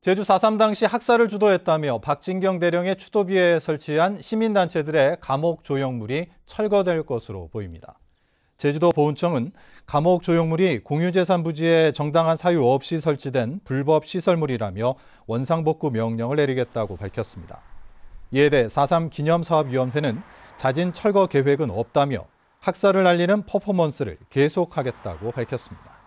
제주 4.3 당시 학살을 주도했다며 박진경 대령의 추도비에 설치한 시민단체들의 감옥 조형물이 철거될 것으로 보입니다. 제주도 보훈청은 감옥 조형물이 공유재산 부지에 정당한 사유 없이 설치된 불법 시설물이라며 원상복구 명령을 내리겠다고 밝혔습니다. 이에 대해 4.3 기념사업위원회는 자진 철거 계획은 없다며 학살을 알리는 퍼포먼스를 계속하겠다고 밝혔습니다.